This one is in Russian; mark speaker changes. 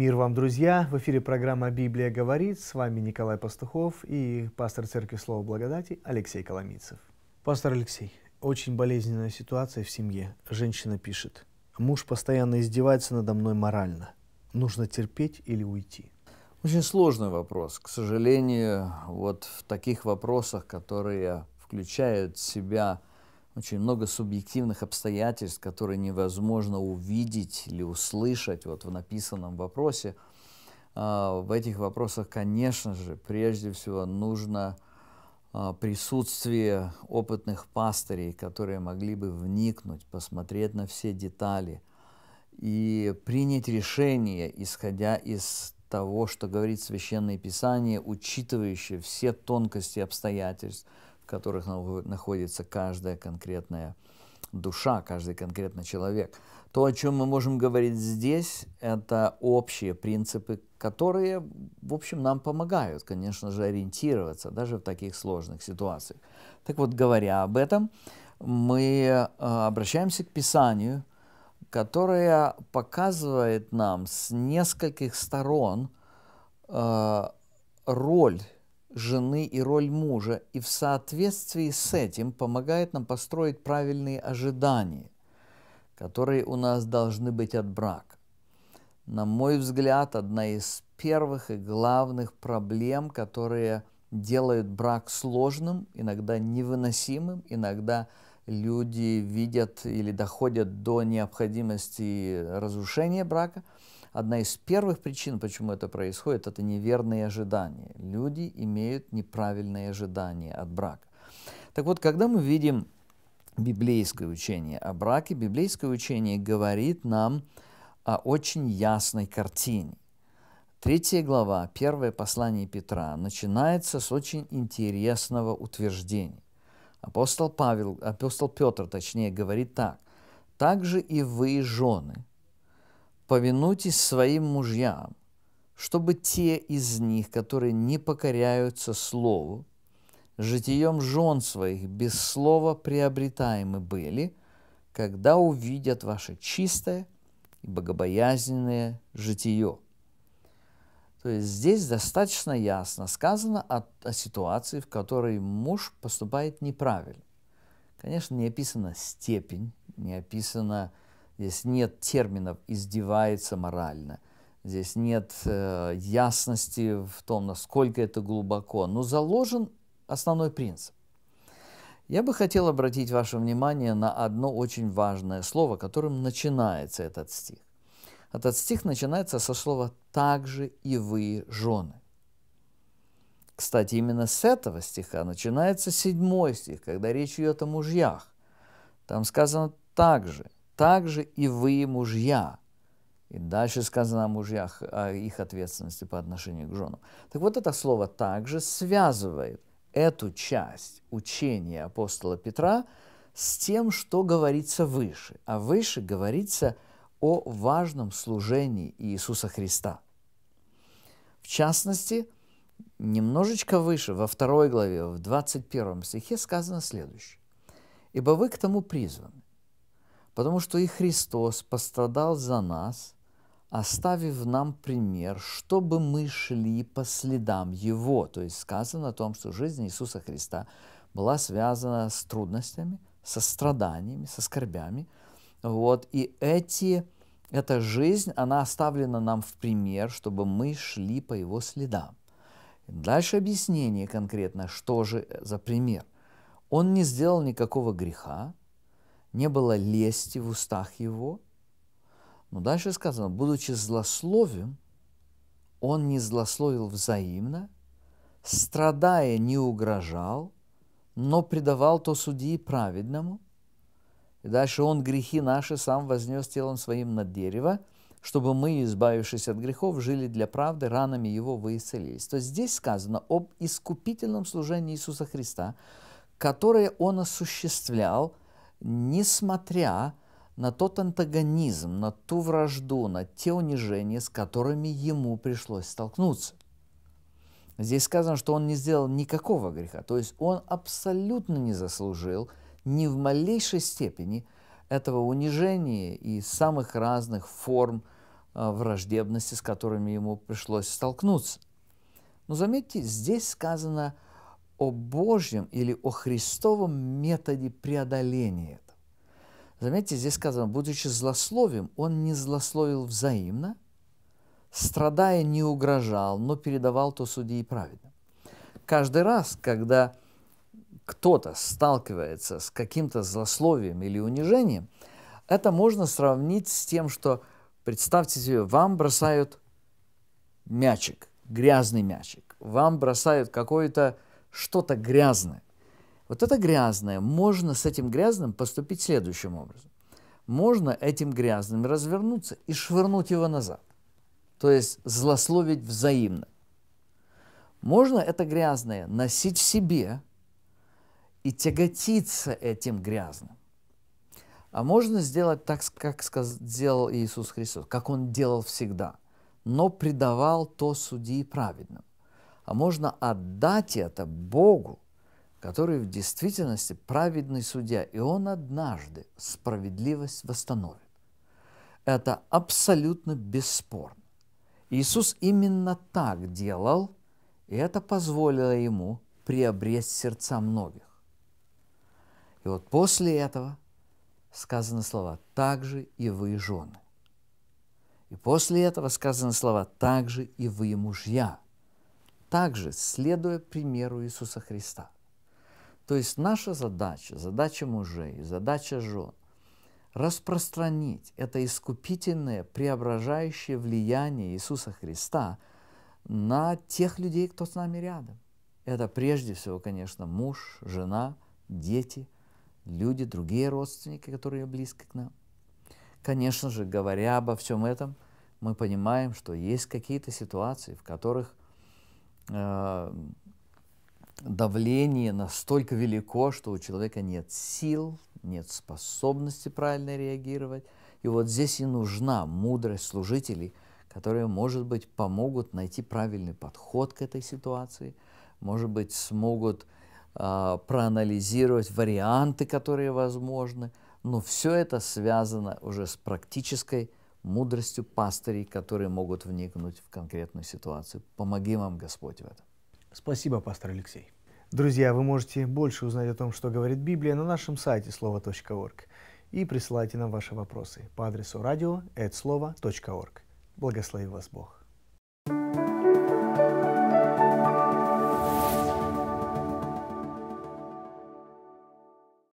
Speaker 1: Мир вам, друзья! В эфире программа «Библия говорит». С вами Николай Пастухов и пастор Церкви Слова Благодати Алексей Коломийцев. Пастор Алексей, очень болезненная ситуация в семье. Женщина пишет. Муж постоянно издевается надо мной морально. Нужно терпеть или уйти? Очень сложный вопрос. К сожалению, вот в таких вопросах, которые включают в себя очень много субъективных обстоятельств, которые невозможно увидеть или услышать вот в написанном вопросе. А, в этих вопросах, конечно же, прежде всего нужно а, присутствие опытных пастырей, которые могли бы вникнуть, посмотреть на все детали и принять решение, исходя из того, что говорит Священное Писание, учитывающее все тонкости обстоятельств – которых находится каждая конкретная душа, каждый конкретный человек. То, о чем мы можем говорить здесь, это общие принципы, которые, в общем, нам помогают, конечно же, ориентироваться даже в таких сложных ситуациях. Так вот, говоря об этом, мы э, обращаемся к Писанию, которое показывает нам с нескольких сторон э, роль жены и роль мужа, и в соответствии с этим помогает нам построить правильные ожидания, которые у нас должны быть от брака. На мой взгляд, одна из первых и главных проблем, которые делают брак сложным, иногда невыносимым, иногда люди видят или доходят до необходимости разрушения брака – одна из первых причин, почему это происходит, это неверные ожидания. Люди имеют неправильные ожидания от брака. Так вот, когда мы видим библейское учение о браке, библейское учение говорит нам о очень ясной картине. Третья глава, первое послание Петра, начинается с очень интересного утверждения. Апостол, Павел, апостол Петр, точнее, говорит так. «Также и вы, жены, повинуйтесь своим мужьям, чтобы те из них, которые не покоряются слову, житием жен своих без слова приобретаемы были, когда увидят ваше чистое и богобоязненное житие. То есть здесь достаточно ясно сказано о, о ситуации, в которой муж поступает неправильно. Конечно, не описана степень, не описана Здесь нет терминов «издевается морально», здесь нет э, ясности в том, насколько это глубоко, но заложен основной принцип. Я бы хотел обратить ваше внимание на одно очень важное слово, которым начинается этот стих. Этот стих начинается со слова «также и вы, жены». Кстати, именно с этого стиха начинается седьмой стих, когда речь идет о мужьях. Там сказано «также» также и вы, мужья. И дальше сказано о мужьях, о их ответственности по отношению к женам. Так вот это слово «также» связывает эту часть учения апостола Петра с тем, что говорится выше. А выше говорится о важном служении Иисуса Христа. В частности, немножечко выше, во второй главе, в 21 стихе сказано следующее. «Ибо вы к тому призваны, потому что и Христос пострадал за нас, оставив нам пример, чтобы мы шли по следам Его. То есть сказано о том, что жизнь Иисуса Христа была связана с трудностями, со страданиями, со скорбями. Вот. И эти, эта жизнь, она оставлена нам в пример, чтобы мы шли по Его следам. Дальше объяснение конкретно, что же за пример. Он не сделал никакого греха, не было лести в устах его. Но дальше сказано, будучи злословим, он не злословил взаимно, страдая не угрожал, но предавал то судьи праведному. И дальше он грехи наши сам вознес телом своим на дерево, чтобы мы, избавившись от грехов, жили для правды, ранами его вы исцелились. То есть здесь сказано об искупительном служении Иисуса Христа, которое он осуществлял – несмотря на тот антагонизм, на ту вражду, на те унижения, с которыми ему пришлось столкнуться. Здесь сказано, что он не сделал никакого греха, то есть он абсолютно не заслужил ни в малейшей степени этого унижения и самых разных форм а, враждебности, с которыми ему пришлось столкнуться. Но заметьте, здесь сказано – о Божьем или о Христовом методе преодоления этого. Заметьте, здесь сказано, будучи злословием, он не злословил взаимно, страдая не угрожал, но передавал то судьи и праведным. Каждый раз, когда кто-то сталкивается с каким-то злословием или унижением, это можно сравнить с тем, что, представьте себе, вам бросают мячик, грязный мячик, вам бросают какой-то что-то грязное. Вот это грязное, можно с этим грязным поступить следующим образом. Можно этим грязным развернуться и швырнуть его назад, то есть злословить взаимно. Можно это грязное носить в себе и тяготиться этим грязным. А можно сделать так, как сделал Иисус Христос, как Он делал всегда, но предавал то судьи праведным а можно отдать это Богу, который в действительности праведный судья, и он однажды справедливость восстановит. Это абсолютно бесспорно. Иисус именно так делал, и это позволило ему приобрести сердца многих. И вот после этого сказаны слова «также и вы, жены». И после этого сказаны слова «также и вы, мужья» также следуя примеру Иисуса Христа. То есть наша задача, задача мужей, задача жен – распространить это искупительное, преображающее влияние Иисуса Христа на тех людей, кто с нами рядом. Это прежде всего, конечно, муж, жена, дети, люди, другие родственники, которые близки к нам. Конечно же, говоря обо всем этом, мы понимаем, что есть какие-то ситуации, в которых Э, давление настолько велико, что у человека нет сил, нет способности правильно реагировать. И вот здесь и нужна мудрость служителей, которые, может быть, помогут найти правильный подход к этой ситуации, может быть, смогут э, проанализировать варианты, которые возможны. Но все это связано уже с практической мудростью пастырей, которые могут вникнуть в конкретную ситуацию. Помоги вам, Господь, в этом. Спасибо, пастор Алексей. Друзья, вы можете больше узнать о том, что говорит Библия на нашем сайте слово.орг и присылайте нам ваши вопросы по адресу радио.слово.орг. Благослови вас Бог.